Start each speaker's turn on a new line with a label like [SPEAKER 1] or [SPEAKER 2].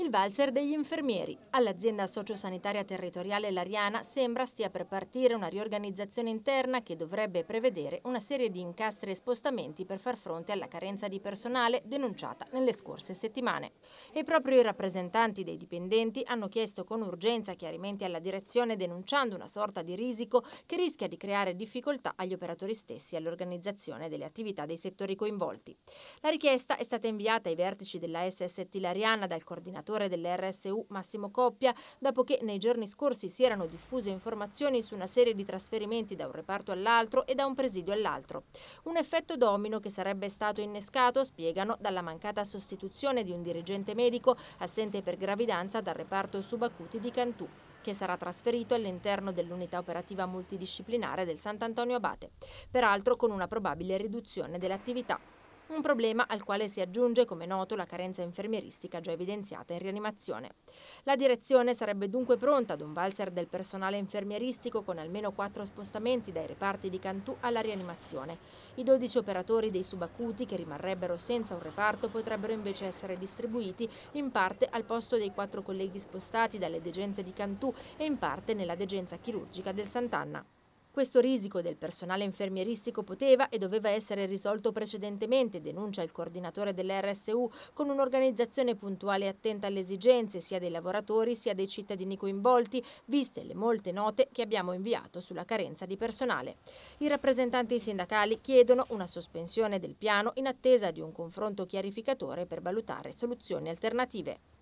[SPEAKER 1] Il valzer degli infermieri. All'azienda sociosanitaria territoriale Lariana sembra stia per partire una riorganizzazione interna che dovrebbe prevedere una serie di incastri e spostamenti per far fronte alla carenza di personale denunciata nelle scorse settimane. E proprio i rappresentanti dei dipendenti hanno chiesto con urgenza chiarimenti alla direzione denunciando una sorta di risico che rischia di creare difficoltà agli operatori stessi e all'organizzazione delle attività dei settori coinvolti. La richiesta è stata inviata ai vertici della SST Lariana dal coordinatore direttore dell'RSU Massimo Coppia, dopo che nei giorni scorsi si erano diffuse informazioni su una serie di trasferimenti da un reparto all'altro e da un presidio all'altro. Un effetto domino che sarebbe stato innescato, spiegano, dalla mancata sostituzione di un dirigente medico assente per gravidanza dal reparto subacuti di Cantù che sarà trasferito all'interno dell'unità operativa multidisciplinare del Sant'Antonio Abate, peraltro con una probabile riduzione dell'attività un problema al quale si aggiunge, come noto, la carenza infermieristica già evidenziata in rianimazione. La direzione sarebbe dunque pronta ad un valzer del personale infermieristico con almeno quattro spostamenti dai reparti di Cantù alla rianimazione. I 12 operatori dei subacuti che rimarrebbero senza un reparto potrebbero invece essere distribuiti in parte al posto dei quattro colleghi spostati dalle degenze di Cantù e in parte nella degenza chirurgica del Sant'Anna. Questo risico del personale infermieristico poteva e doveva essere risolto precedentemente, denuncia il coordinatore dell'RSU, con un'organizzazione puntuale e attenta alle esigenze sia dei lavoratori sia dei cittadini coinvolti, viste le molte note che abbiamo inviato sulla carenza di personale. I rappresentanti sindacali chiedono una sospensione del piano in attesa di un confronto chiarificatore per valutare soluzioni alternative.